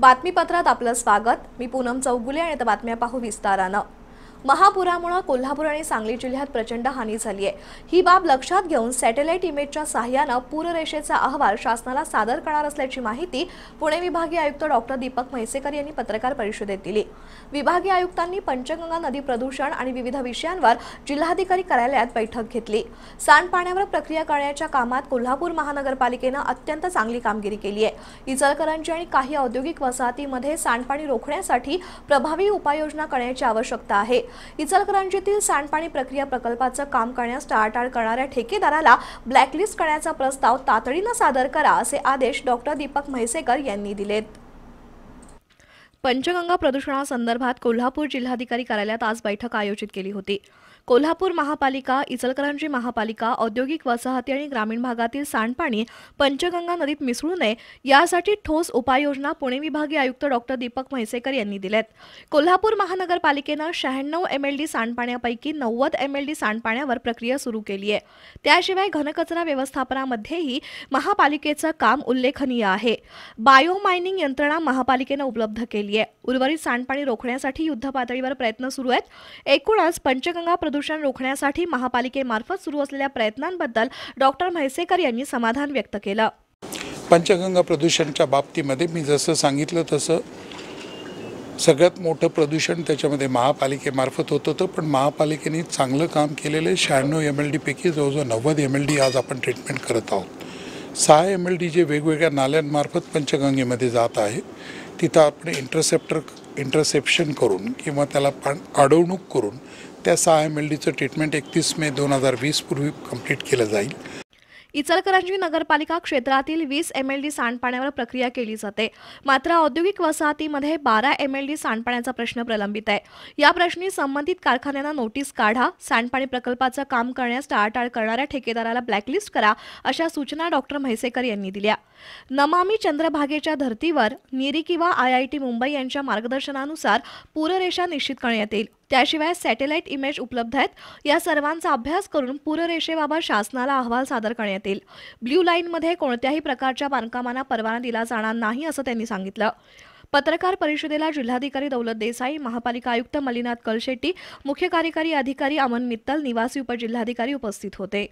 बातमीपत्रात आपलं स्वागत मी पूनम चौगुले आणि आता बातम्या पाहू विस्तारानं महापुरामुळे कोल्हापूर आणि सांगली जिल्ह्यात प्रचंड हानी झाली आहे ही बाब लक्षात घेऊन सॅटेलाइट इमेजच्या सहाय्यानं पूररेषेचा अहवाल शासनाला सादर करणार असल्याची माहिती पुणे विभागीय आयुक्त डॉक्टर दीपक म्हैसेकर यांनी पत्रकार परिषदेत दिली विभागीय आयुक्तांनी पंचगंगा नदी प्रदूषण आणि विविध विषयांवर जिल्हाधिकारी कार्यालयात बैठक घेतली सांडपाण्यावर प्रक्रिया करण्याच्या कामात कोल्हापूर महानगरपालिकेनं अत्यंत चांगली कामगिरी केली आहे इचलकरंजी आणि काही औद्योगिक वसाहतीमध्ये सांडपाणी रोखण्यासाठी प्रभावी उपाययोजना करण्याची आवश्यकता आहे इचलकरंजीतील सांडपाणी प्रक्रिया प्रकल्पाचं काम करण्यास टाळाटाळ करणाऱ्या ठेकेदाराला ब्लॅकलिस्ट करण्याचा प्रस्ताव तातडीनं सादर करा असे आदेश डॉक्टर दीपक म्हैसेकर यांनी दिलेत पंचगंगा प्रदूषणासंदर्भात कोल्हापूर जिल्हाधिकारी कार्यालयात आज बैठक आयोजित केली होती कोल्हापूर महापालिका इचलकरंजी महापालिका औद्योगिक वसाहती आणि ग्रामीण भागातील सांडपाणी पंचगंगा नदीत मिसळू नये यासाठी ठोस उपाययोजना पुणे विभागीय आयुक्त डॉक्टर दीपक म्हैसेकर यांनी दिल्यात कोल्हापूर महानगरपालिकेनं शहाण्णव एम एल डी सांडपाण्यापैकी नव्वद एम एल डी सांडपाण्यावर प्रक्रिया सुरू केली आहे त्याशिवाय घनकचरा व्यवस्थापनामध्येही महापालिकेचं काम उल्लेखनीय आहे बायो मायनिंग यंत्रणा महापालिकेनं उपलब्ध केली आहे उर्वरित सांडपाणी रोखण्यासाठी युद्धपातळीवर प्रयत्न सुरू आहेत एकूणच पंचगंगा प्रदूषण प्रदूषण रोखण्यासाठी महापालिकेमार्फत सुरू असलेल्या प्रयत्नांबद्दल डॉक्टर म्हैसेकर यांनी समाधान व्यक्त केलं पंचगंगा प्रदूषणच्या बाबतीमध्ये मी जसं सांगितलं तसं सगळ्यात मोठं प्रदूषण त्याच्यामध्ये महापालिकेमार्फत होत होतं पण महापालिकेने चांगलं काम केलेलं आहे शहाण्णव एम एल डीपैकी जवळजवळ नव्वद एम एल डी आज आपण ट्रीटमेंट करत आहोत सहा एम एल डी जे वेगवेगळ्या नाल्यांमार्फत पंचगंगेमध्ये जात आहे तिथं आपण इंटरसेप्टर इंटरसेप्शन करून किंवा त्याला अडवणूक करून त्या सहा एम एल डीचं ट्रीटमेंट एकतीस मे दोन हजार वीसपूर्वी कंप्लीट केलं जाईल इचलकरंजी नगरपालिका क्षेत्रातील वीस एम एल डी सांडपाण्यावर प्रक्रिया केली जाते मात्र औद्योगिक वसाहतीमध्ये बारा एम एल डी सांडपाण्याचा प्रश्न प्रलंबित आहे या प्रश्नी संबंधित कारखान्यांना नोटीस काढा सांडपाणी प्रकल्पाचं काम करण्यास टाळाटाळ करणाऱ्या ठेकेदाराला ब्लॅकलिस्ट करा अशा सूचना डॉक्टर म्हैसेकर यांनी दिल्या नमामी चंद्रभागेच्या धर्तीवर निरी किंवा आय आय टी मुंबई यांच्या मार्गदर्शनानुसार पूररेषा निश्चित करण्यात येईल त्याशिवाय सॅटेलाइट इमेज उपलब्ध आहेत या सर्वांचा अभ्यास करून पूररेषेबाबत शासनाला अहवाल सादर करण्यात येईल ब्ल्यू लाईनमध्ये कोणत्याही प्रकारच्या बांधकामांना परवाना दिला जाणार नाही असं त्यांनी सांगितलं पत्रकार परिषदेला जिल्हाधिकारी दौलत देसाई महापालिका आयुक्त मलिनाथ कलशेट्टी मुख्य कार्यकारी अधिकारी अमन मित्तल निवासी उपजिल्हाधिकारी उपस्थित होते